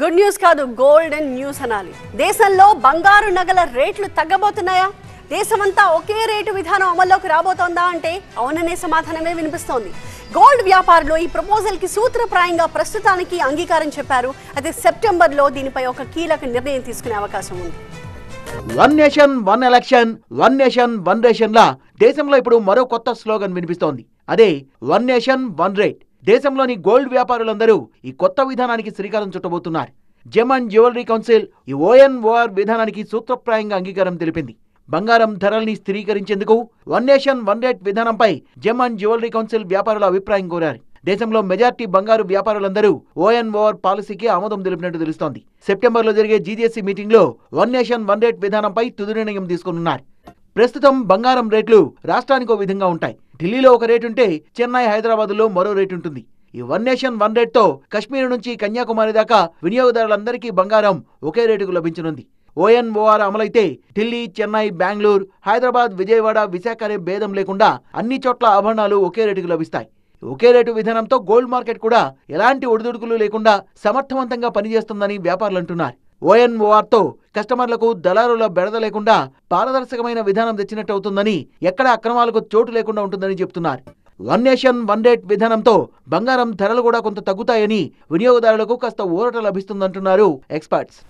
good news కాదు golden news అనాలి దేశంలో బంగారు నగల రేట్లు తగ్గబోతున్నాయా దేశమంతా ఒకే రేటు విధానం అమల్లోకి రాబోతోందా అంటే అవుననే సమాధానమే వినిపిస్తోంది గోల్డ్ వ్యాపారులు ఈ ప్రపోజల్కి సూత్రప్రాయంగా ప్రస్తుతానికి అంగీకారం చెప్పారు అయితే సెప్టెంబర్లో దీనిపై ఒక కీలక నిర్ణయం తీసుకునే అవకాశం ఉంది one nation one election one nation one ration లా దేశంలో ఇప్పుడు మరో కొత్త స్లోగన్ వినిపిస్తోంది అదే వన్ నేషన్ వన్ రేట్ దేశంలోని గోల్డ్ వ్యాపారులందరూ ఈ కొత్త విధానానికి శ్రీకారం చుట్టబోతున్నారు జెమ్ అండ్ జ్యువెలరీ కౌన్సిల్ ఈ ఓఎన్ఓఆర్ విధానానికి సూత్రప్రాయంగా అంగీకారం తెలిపింది బంగారం ధరల్ని స్థిరీకరించేందుకు వన్ నేషన్ వన్ రేట్ విధానంపై జెమ్ అండ్ జ్యువెలరీ కౌన్సిల్ వ్యాపారుల అభిప్రాయం కోరారు దేశంలో మెజార్టీ బంగారు వ్యాపారులందరూ ఓఎన్ఓఆర్ పాలసీకి ఆమోదం తెలిపినట్టు తెలుస్తోంది సెప్టెంబర్లో జరిగే జీజేసీ మీటింగ్లో వన్ నేషన్ వన్ రేట్ విధానంపై తుది నిర్ణయం తీసుకున్నారు ప్రస్తుతం బంగారం రేట్లు రాష్ట్రానికో విధంగా ఉంటాయి ఢిల్లీలో ఒక రేటు ఉంటే చెన్నై హైదరాబాద్లో మరో రేటు ఉంటుంది ఈ వన్ నేషన్ వన్ రేట్తో కశ్మీర్ నుంచి కన్యాకుమారి దాకా వినియోగదారులందరికీ బంగారం ఒకే రేటుకు లభించనుంది ఓఎన్ఓఆర్ అమలైతే ఢిల్లీ చెన్నై బెంగళూరు హైదరాబాద్ విజయవాడ విశాఖ అనే భేదం లేకుండా అన్ని చోట్ల ఆభరణాలు ఒకే రేటుకు లభిస్తాయి ఒకే రేటు విధానంతో గోల్డ్ మార్కెట్ కూడా ఎలాంటి ఒడిదుడుకులు లేకుండా సమర్థవంతంగా పనిచేస్తుందని వ్యాపారులు అంటున్నారు ఓఎన్ఓఆర్తో కస్టమర్లకు దళారుల బెడద లేకుండా పారదర్శకమైన విధానం తెచ్చినట్టు అవుతుందని ఎక్కడ అక్రమాలకు చోటు లేకుండా ఉంటుందని చెబుతున్నారు వన్ నేషన్ వన్ రేట్ విధానంతో బంగారం ధరలు కూడా కొంత తగ్గుతాయని వినియోగదారులకు కాస్త ఊరట లభిస్తుందంటున్నారు ఎక్స్పర్ట్స్